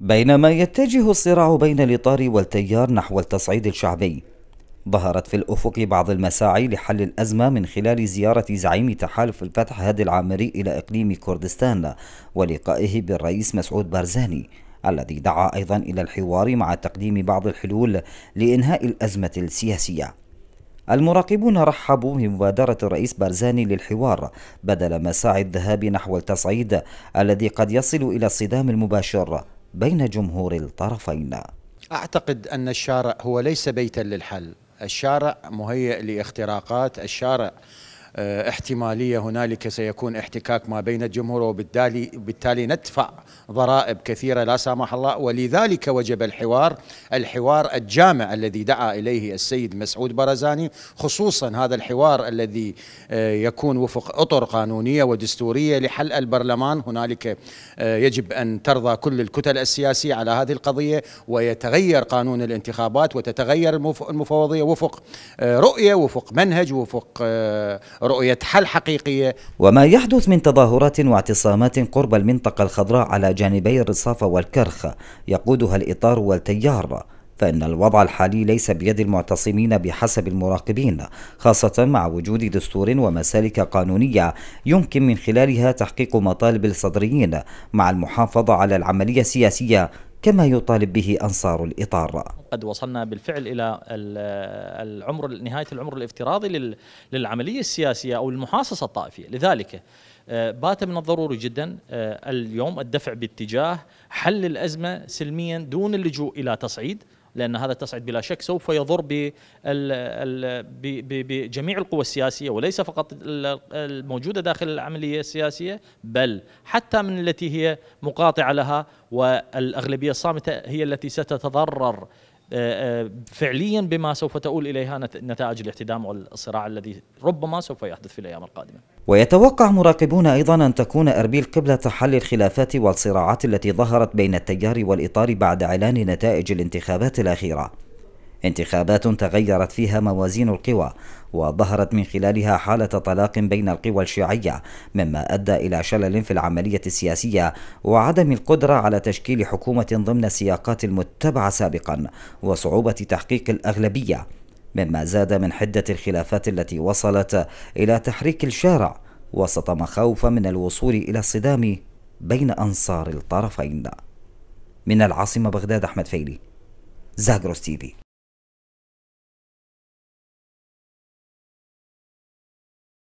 بينما يتجه الصراع بين الإطار والتيار نحو التصعيد الشعبي ظهرت في الأفق بعض المساعي لحل الأزمة من خلال زيارة زعيم تحالف الفتح هادي العامري إلى إقليم كردستان ولقائه بالرئيس مسعود بارزاني الذي دعا أيضا إلى الحوار مع تقديم بعض الحلول لإنهاء الأزمة السياسية المراقبون رحبوا بمبادرة الرئيس بارزاني للحوار بدل مساعي الذهاب نحو التصعيد الذي قد يصل إلى الصدام المباشر بين جمهور الطرفين أعتقد أن الشارع هو ليس بيتا للحل الشارع مهيئ لاختراقات الشارع آه، احتماليه هنالك سيكون احتكاك ما بين الجمهور وبالتالي بالتالي ندفع ضرائب كثيره لا سامح الله ولذلك وجب الحوار الحوار الجامع الذي دعا اليه السيد مسعود برزاني خصوصا هذا الحوار الذي آه، يكون وفق اطر قانونيه ودستوريه لحل البرلمان هنالك آه، يجب ان ترضى كل الكتل السياسيه على هذه القضيه ويتغير قانون الانتخابات وتتغير المفوضيه وفق رؤيه وفق منهج وفق رؤية حل حقيقية وما يحدث من تظاهرات واعتصامات قرب المنطقة الخضراء على جانبي الرصافة والكرخ يقودها الإطار والتيار فإن الوضع الحالي ليس بيد المعتصمين بحسب المراقبين خاصة مع وجود دستور ومسالك قانونية يمكن من خلالها تحقيق مطالب الصدريين مع المحافظة على العملية السياسية كما يطالب به أنصار الإطار قد وصلنا بالفعل إلى العمر نهاية العمر الافتراضي للعملية السياسية أو المحاصصة الطائفية لذلك آه، بات من الضروري جدا آه، اليوم الدفع باتجاه حل الأزمة سلميا دون اللجوء إلى تصعيد لأن هذا التصعيد بلا شك سوف يضر بجميع القوى السياسية وليس فقط الموجودة داخل العملية السياسية بل حتى من التي هي مقاطعة لها والأغلبية الصامتة هي التي ستتضرر آه، آه، فعليا بما سوف تؤول اليها نتائج الاحتدام والصراع الذي ربما سوف يحدث في الايام القادمه. ويتوقع مراقبون ايضا ان تكون اربيل قبله حل الخلافات والصراعات التي ظهرت بين التيار والاطار بعد اعلان نتائج الانتخابات الاخيره. انتخابات تغيرت فيها موازين القوى وظهرت من خلالها حالة طلاق بين القوى الشيعية مما أدى إلى شلل في العملية السياسية وعدم القدرة على تشكيل حكومة ضمن السياقات المتبعة سابقا وصعوبة تحقيق الأغلبية مما زاد من حدة الخلافات التي وصلت إلى تحريك الشارع وسط مخاوف من الوصول إلى الصدام بين أنصار الطرفين من العاصمة بغداد أحمد فيلي زاغروس تيفي